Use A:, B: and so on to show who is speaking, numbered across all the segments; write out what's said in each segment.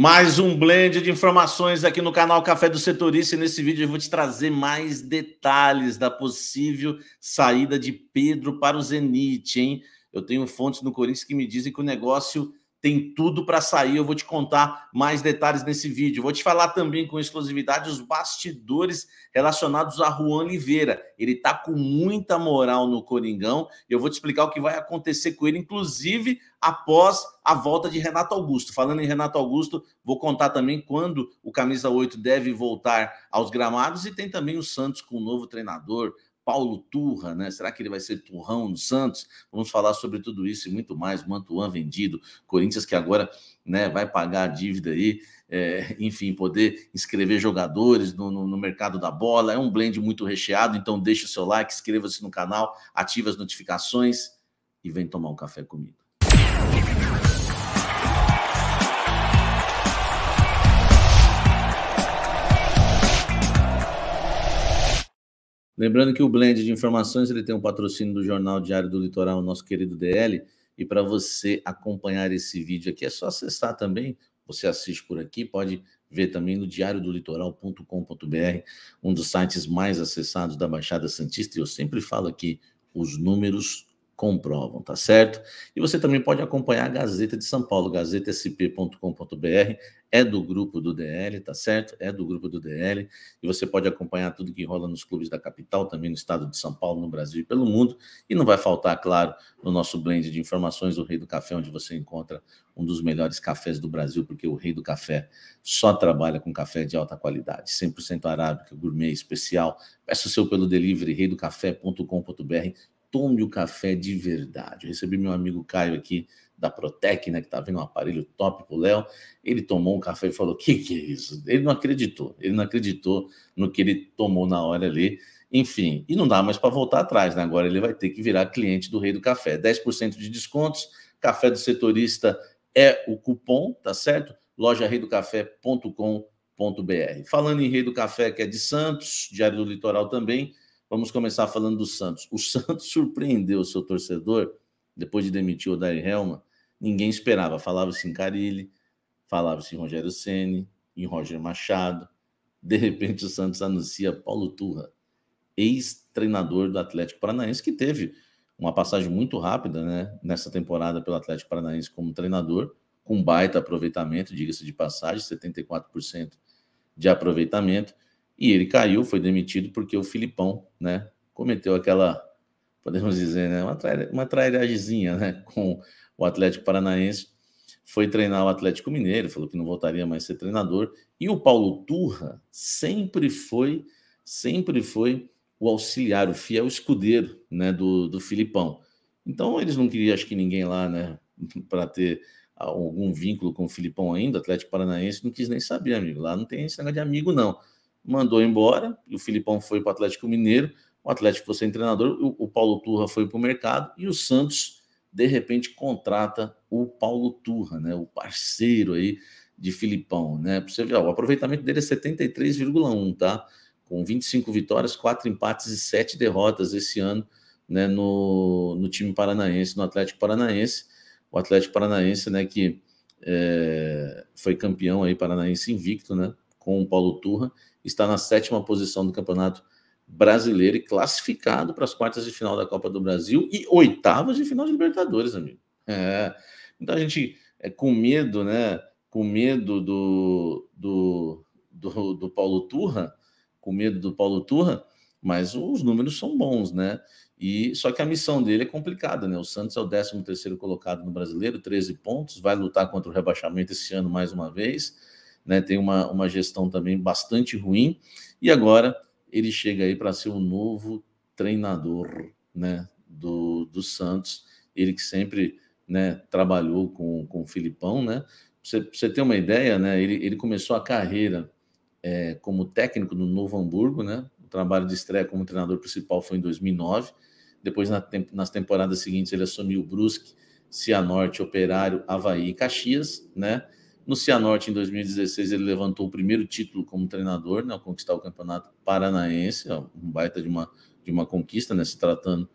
A: Mais um blend de informações aqui no canal Café do Setorista. E nesse vídeo eu vou te trazer mais detalhes da possível saída de Pedro para o Zenit, hein? Eu tenho fontes no Corinthians que me dizem que o negócio tem tudo para sair. Eu vou te contar mais detalhes nesse vídeo. Vou te falar também com exclusividade os bastidores relacionados a Juan Oliveira. Ele está com muita moral no Coringão. Eu vou te explicar o que vai acontecer com ele, inclusive após a volta de Renato Augusto. Falando em Renato Augusto, vou contar também quando o camisa 8 deve voltar aos gramados e tem também o Santos com o um novo treinador, Paulo Turra, né? Será que ele vai ser turrão no Santos? Vamos falar sobre tudo isso e muito mais. Mantuan vendido, Corinthians que agora né, vai pagar a dívida aí, é, enfim, poder inscrever jogadores no, no, no, mercado da bola. É um blend muito recheado, então deixa o seu like, inscreva-se no canal, ative as notificações e vem tomar um café comigo. Lembrando que o Blend de Informações ele tem um patrocínio do Jornal Diário do Litoral, nosso querido DL. E para você acompanhar esse vídeo aqui, é só acessar também. Você assiste por aqui, pode ver também no diariodolitoral.com.br, um dos sites mais acessados da Baixada Santista. E eu sempre falo aqui, os números comprovam, tá certo? E você também pode acompanhar a Gazeta de São Paulo, gazetasp.com.br, é do grupo do DL, tá certo? É do grupo do DL, e você pode acompanhar tudo que rola nos clubes da capital, também no estado de São Paulo, no Brasil e pelo mundo, e não vai faltar, claro, no nosso blend de informações, o Rei do Café, onde você encontra um dos melhores cafés do Brasil, porque o Rei do Café só trabalha com café de alta qualidade, 100% arábica, gourmet, especial. Peça o seu pelo delivery, reidocafé.com.br, tome o café de verdade. Eu recebi meu amigo Caio aqui da Protec, né, que tá vendo um aparelho top pro Léo. Ele tomou um café e falou: "Que que é isso?". Ele não acreditou. Ele não acreditou no que ele tomou na hora ali. Enfim, e não dá mais para voltar atrás, né? Agora ele vai ter que virar cliente do Rei do Café. 10% de descontos, café do setorista é o cupom, tá certo? lojareidocafé.com.br. Falando em Rei do Café, que é de Santos, Diário do Litoral também, Vamos começar falando do Santos. O Santos surpreendeu o seu torcedor depois de demitir o Dari Helma. Ninguém esperava. Falava-se em Carilli, falava-se em Rogério Ceni, em Roger Machado. De repente, o Santos anuncia Paulo Turra, ex-treinador do Atlético Paranaense, que teve uma passagem muito rápida né, nessa temporada pelo Atlético Paranaense como treinador, com baita aproveitamento, diga-se de passagem, 74% de aproveitamento e ele caiu, foi demitido porque o Filipão, né, cometeu aquela, podemos dizer, né, uma, trair, uma né, com o Atlético Paranaense. Foi treinar o Atlético Mineiro, falou que não voltaria mais a ser treinador. E o Paulo Turra sempre foi, sempre foi o auxiliar, o fiel escudeiro, né, do, do Filipão. Então eles não queriam, acho que ninguém lá, né, para ter algum vínculo com o Filipão ainda, Atlético Paranaense, não quis nem saber, amigo. Lá não tem esse negócio de amigo, não mandou embora, e o Filipão foi para o Atlético Mineiro, o Atlético foi sem treinador, o, o Paulo Turra foi para o mercado, e o Santos, de repente, contrata o Paulo Turra, né, o parceiro aí de Filipão, né, para você ver, ó, o aproveitamento dele é 73,1, tá, com 25 vitórias, 4 empates e 7 derrotas esse ano, né, no, no time paranaense, no Atlético Paranaense, o Atlético Paranaense, né, que é, foi campeão aí paranaense invicto, né, com o Paulo Turra está na sétima posição do Campeonato Brasileiro e classificado para as quartas de final da Copa do Brasil e oitavas de final de Libertadores, amigo. É, então a gente é com medo, né? Com medo do, do, do, do Paulo Turra, com medo do Paulo Turra, mas os números são bons, né? E só que a missão dele é complicada, né? O Santos é o 13 terceiro colocado no brasileiro, 13 pontos, vai lutar contra o rebaixamento esse ano mais uma vez né, tem uma, uma gestão também bastante ruim, e agora ele chega aí para ser o novo treinador né, do, do Santos, ele que sempre né, trabalhou com, com o Filipão, né? você você ter uma ideia, né, ele, ele começou a carreira é, como técnico do Novo Hamburgo, né? O trabalho de estreia como treinador principal foi em 2009. Depois, na, nas temporadas seguintes, ele assumiu Brusque, Cianorte, Operário, Havaí e Caxias, né? No Cianorte, em 2016, ele levantou o primeiro título como treinador, né, ao conquistar o Campeonato Paranaense, é um baita de uma, de uma conquista, né, se tratando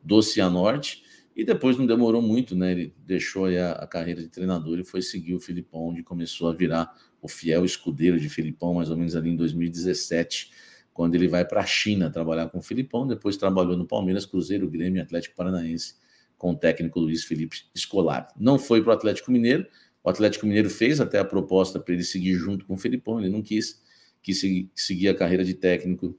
A: do Cianorte. E depois não demorou muito, né? Ele deixou a, a, carreira de treinador e foi seguir o Filipão, onde começou a virar o fiel escudeiro de Filipão, mais ou menos ali em 2017, quando ele vai para a China trabalhar com o Filipão. Depois trabalhou no Palmeiras, Cruzeiro, Grêmio Atlético Paranaense com o técnico Luiz Felipe Escolar. Não foi para o Atlético Mineiro, o Atlético Mineiro fez até a proposta para ele seguir junto com o Felipão, ele não quis, quis seguir a carreira de técnico,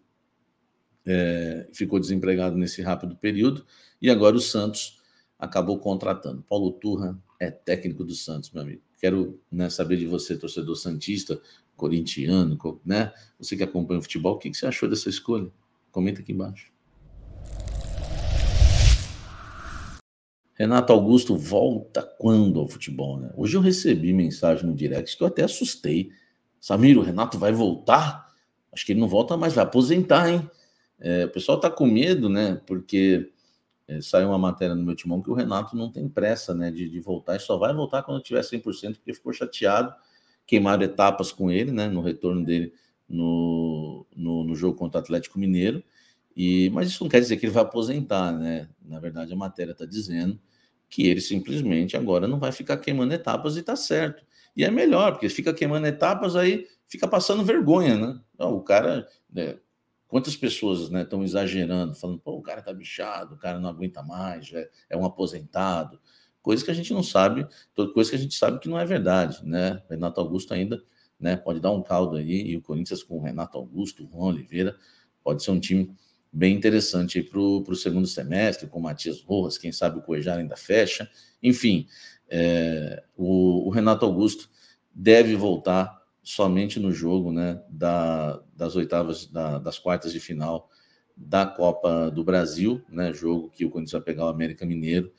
A: é, ficou desempregado nesse rápido período, e agora o Santos acabou contratando. Paulo Turra é técnico do Santos, meu amigo. Quero né, saber de você, torcedor santista, corintiano, né? Você que acompanha o futebol, o que, que você achou dessa escolha? Comenta aqui embaixo. Renato Augusto volta quando ao futebol, né? Hoje eu recebi mensagem no direct que eu até assustei. Samir, o Renato vai voltar? Acho que ele não volta mais, vai aposentar, hein? É, o pessoal tá com medo, né? Porque é, saiu uma matéria no meu timão que o Renato não tem pressa, né? De, de voltar e só vai voltar quando tiver 100%, porque ficou chateado. Queimaram etapas com ele, né? No retorno dele no, no, no jogo contra o Atlético Mineiro. E, mas isso não quer dizer que ele vai aposentar, né? Na verdade, a matéria está dizendo que ele simplesmente agora não vai ficar queimando etapas e tá certo. E é melhor, porque fica queimando etapas, aí fica passando vergonha, né? Então, o cara. Né, quantas pessoas estão né, exagerando, falando, pô, o cara tá bichado, o cara não aguenta mais, é, é um aposentado. Coisa que a gente não sabe, coisa que a gente sabe que não é verdade, né? Renato Augusto ainda né, pode dar um caldo aí, e o Corinthians com o Renato Augusto, o Juan Oliveira, pode ser um time bem interessante para o segundo semestre, com o Matias Rojas, quem sabe o Coejar ainda fecha. Enfim, é, o, o, Renato Augusto deve voltar somente no jogo né, da, das oitavas, da, das quartas de final da Copa do Brasil, né, jogo que o Corinthians vai pegar o América Mineiro.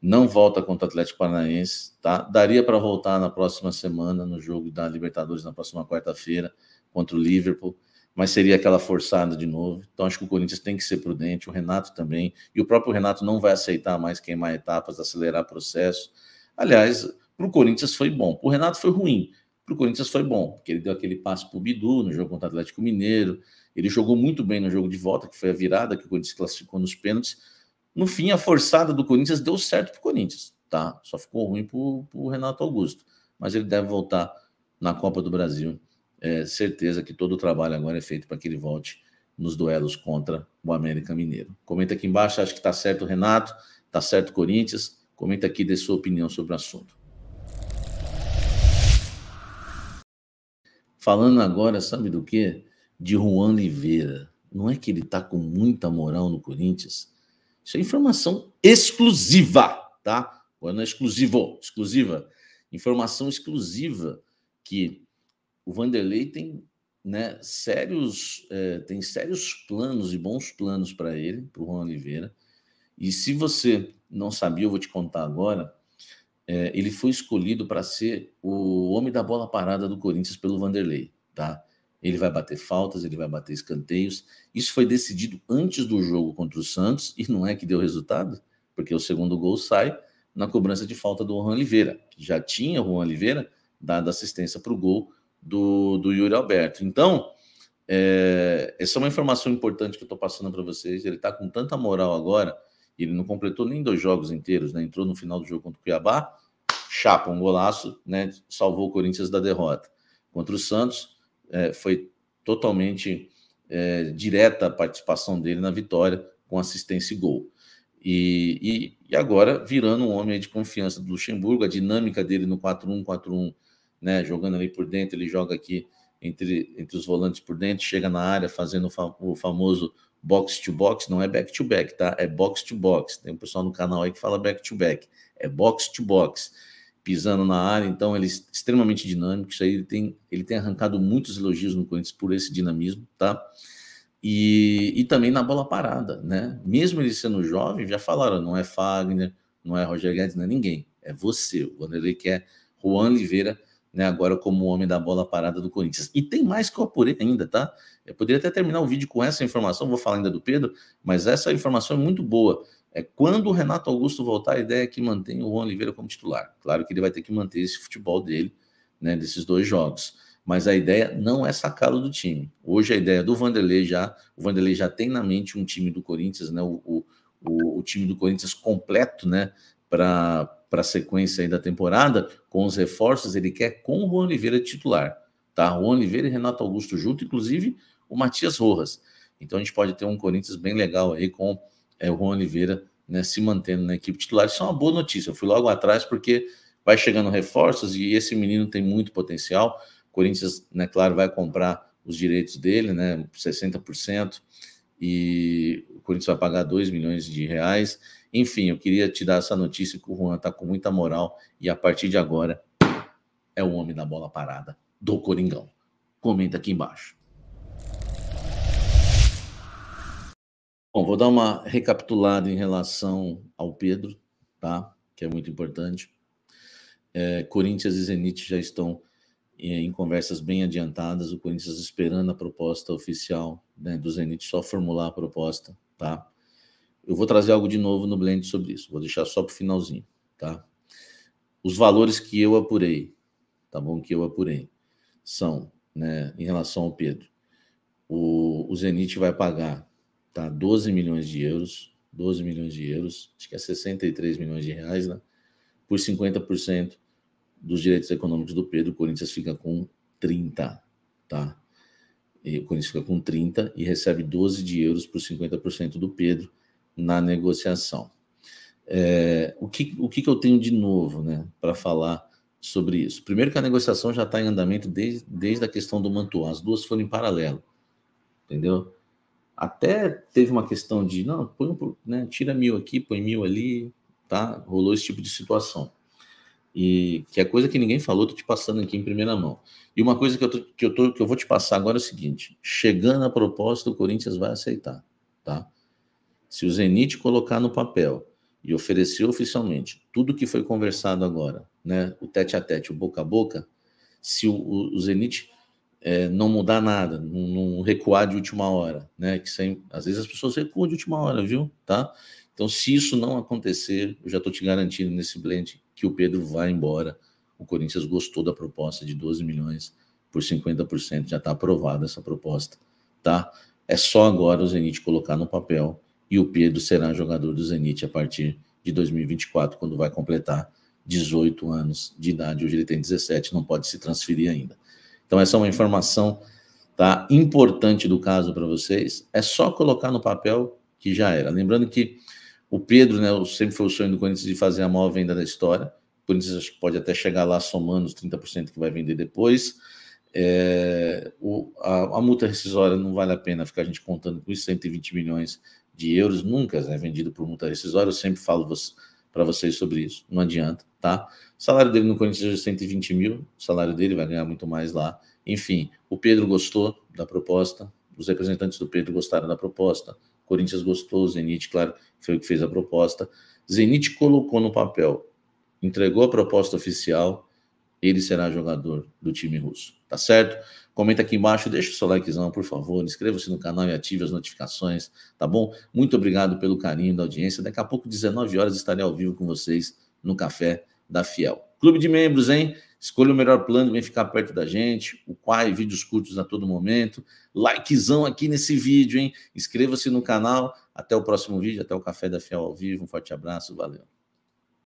A: Não volta contra o Atlético Paranaense, tá? Daria para voltar na próxima semana no jogo da Libertadores na próxima quarta-feira contra o Liverpool mas seria aquela forçada de novo. Então acho que o Corinthians tem que ser prudente, o Renato também, e o próprio Renato não vai aceitar mais queimar etapas, acelerar processo. Aliás, para o Corinthians foi bom, para o Renato foi ruim, para o Corinthians foi bom, porque ele deu aquele passo para o Bidu no jogo contra o Atlético Mineiro, ele jogou muito bem no jogo de volta, que foi a virada que o Corinthians classificou nos pênaltis. No fim, a forçada do Corinthians deu certo para o Corinthians, tá? Só ficou ruim para o Renato Augusto, mas ele deve voltar na Copa do Brasil é, certeza que todo o trabalho agora é feito para que ele volte nos duelos contra o América Mineiro. Comenta aqui embaixo, acho que está certo Renato, está certo Corinthians. Comenta aqui, dê sua opinião sobre o assunto. Falando agora, sabe do quê? De Juan Oliveira. Não é que ele está com muita moral no Corinthians? Isso é informação exclusiva, tá? Não é exclusivo, exclusiva. Informação exclusiva que o Vanderlei tem né, sérios, é, tem sérios planos e bons planos para ele, para o Juan Oliveira. E se você não sabia, eu vou te contar agora. É, ele foi escolhido para ser o homem da bola parada do Corinthians pelo Vanderlei, tá? Ele vai bater faltas, ele vai bater escanteios. Isso foi decidido antes do jogo contra o Santos e não é que deu resultado, porque o segundo gol sai na cobrança de falta do Juan Oliveira, que já tinha o Juan Oliveira dado assistência para o gol do, do Yuri Alberto. Então, é, essa é uma informação importante que eu estou passando para vocês. Ele está com tanta moral agora, ele não completou nem dois jogos inteiros, né? entrou no final do jogo contra o Cuiabá, chapa, um golaço, né? salvou o Corinthians da derrota. Contra o Santos, é, foi totalmente é, direta a participação dele na vitória, com assistência e gol. E, e, e agora virando um homem de confiança do Luxemburgo, a dinâmica dele no 4-1-4-1 né? Jogando ali por dentro, ele joga aqui entre, entre os volantes por dentro, chega na área fazendo o famoso box to box, não é back to back, tá? É box to box. Tem um pessoal no canal aí que fala back to back, é box to box. Pisando na área, então ele é extremamente dinâmico. Isso aí ele tem, ele tem arrancado muitos elogios no Corinthians por esse dinamismo, tá? E, e também na bola parada, né? Mesmo ele sendo jovem, já falaram, não é Fagner, não é Roger Guedes, não é ninguém, é você. O que é Juan Oliveira né, agora como o homem da bola parada do Corinthians. E tem mais que eu apurei ainda, tá? Eu poderia até terminar o vídeo com essa informação, vou falar ainda do Pedro, mas essa informação é muito boa. É quando o Renato Augusto voltar, a ideia é que mantenha o Juan Oliveira como titular. Claro que ele vai ter que manter esse futebol dele, né, desses dois jogos. Mas a ideia não é sacá-lo do time. Hoje a ideia é do Vanderlei já, o Vanderlei já tem na mente um time do Corinthians, né, o, o, o time do Corinthians completo, né, para a sequência da temporada, com os reforços, ele quer com o Juan Oliveira titular, tá? Juan Oliveira e Renato Augusto junto, inclusive o Matias Rojas. Então a gente pode ter um Corinthians bem legal aí com é, o Juan Oliveira né, se mantendo na equipe titular. Isso é uma boa notícia. Eu fui logo atrás porque vai chegando reforços e esse menino tem muito potencial. O Corinthians, né, claro, vai comprar os direitos dele, né, 60% e o Corinthians vai pagar 2 milhões de reais. Enfim, eu queria te dar essa notícia que o Juan está com muita moral e a partir de agora é o homem da bola parada do Coringão. Comenta aqui embaixo. Bom, vou dar uma recapitulada em relação ao Pedro, tá? Que é muito importante. É, Corinthians e Zenit já estão em conversas bem adiantadas, o Corinthians esperando a proposta oficial né, do Zenit, só formular a proposta, tá? Eu vou trazer algo de novo no Blend sobre isso, vou deixar só para o finalzinho, tá? Os valores que eu apurei, tá bom? Que eu apurei, são, né, em relação ao Pedro, o, o Zenit vai pagar, tá? 12 milhões de euros, 12 milhões de euros, acho que é 63 milhões de reais, né? Por 50% dos direitos econômicos do Pedro, o Corinthians fica com 30, tá? E o Corinthians fica com 30 e recebe 12 de euros por 50% do Pedro na negociação. É, o que, o que, que eu tenho de novo né, para falar sobre isso? Primeiro que a negociação já está em andamento desde, desde a questão do Mantua, as duas foram em paralelo, entendeu? Até teve uma questão de, não, põe um, né, tira mil aqui, põe mil ali, tá? Rolou esse tipo de situação e que é coisa que ninguém falou, tô te passando aqui em primeira mão. E uma coisa que eu, tô, que eu, tô, que eu vou te passar agora é o seguinte: chegando a proposta, o Corinthians vai aceitar, tá? Se o Zenit colocar no papel e oferecer oficialmente tudo que foi conversado agora, né? O tete a tete, o boca a boca, se o, o Zenit é, não mudar nada, não, não, recuar de última hora, né? Que sem, às vezes as pessoas recuam de última hora, viu? Tá? Então, se isso não acontecer, eu já estou te garantindo nesse blend que o Pedro vai embora. O Corinthians gostou da proposta de 12 milhões por 50%, já está aprovada essa proposta, tá? É só agora o Zenit colocar no papel e o Pedro será jogador do Zenit a partir de 2024, quando vai completar 18 anos de idade. Hoje ele tem 17, não pode se transferir ainda. Então, essa é uma informação tá, importante do caso para vocês. É só colocar no papel que já era. Lembrando que o Pedro, né, sempre foi o sonho do Corinthians de fazer a maior venda da história. O Corinthians acho que pode até chegar lá somando os 30% que vai vender depois. É, o, a, a, multa rescisória não vale a pena ficar a gente contando com isso, 120 milhões de euros, nunca é né, vendido por multa rescisória. Eu sempre falo para vocês sobre isso, não adianta, tá? O salário dele no Corinthians é de 120 mil, o salário dele vai ganhar muito mais lá. Enfim, o Pedro gostou da proposta, os representantes do Pedro gostaram da proposta, Corinthians gostou, Zenit, claro, foi o que fez a proposta. Zenit colocou no papel, entregou a proposta oficial, ele será jogador do time russo, tá certo? Comenta aqui embaixo, deixa o seu likezão, por favor, inscreva-se no canal e ative as notificações, tá bom? Muito obrigado pelo carinho da audiência. Daqui a pouco, 19 horas, estarei ao vivo com vocês no Café da Fiel. Clube de membros, hein? Escolha o melhor plano, vem ficar perto da gente. O Quai, vídeos curtos a todo momento. Likezão aqui nesse vídeo, hein? Inscreva-se no canal. Até o próximo vídeo, até o Café da Fiel ao vivo. Um forte abraço, valeu.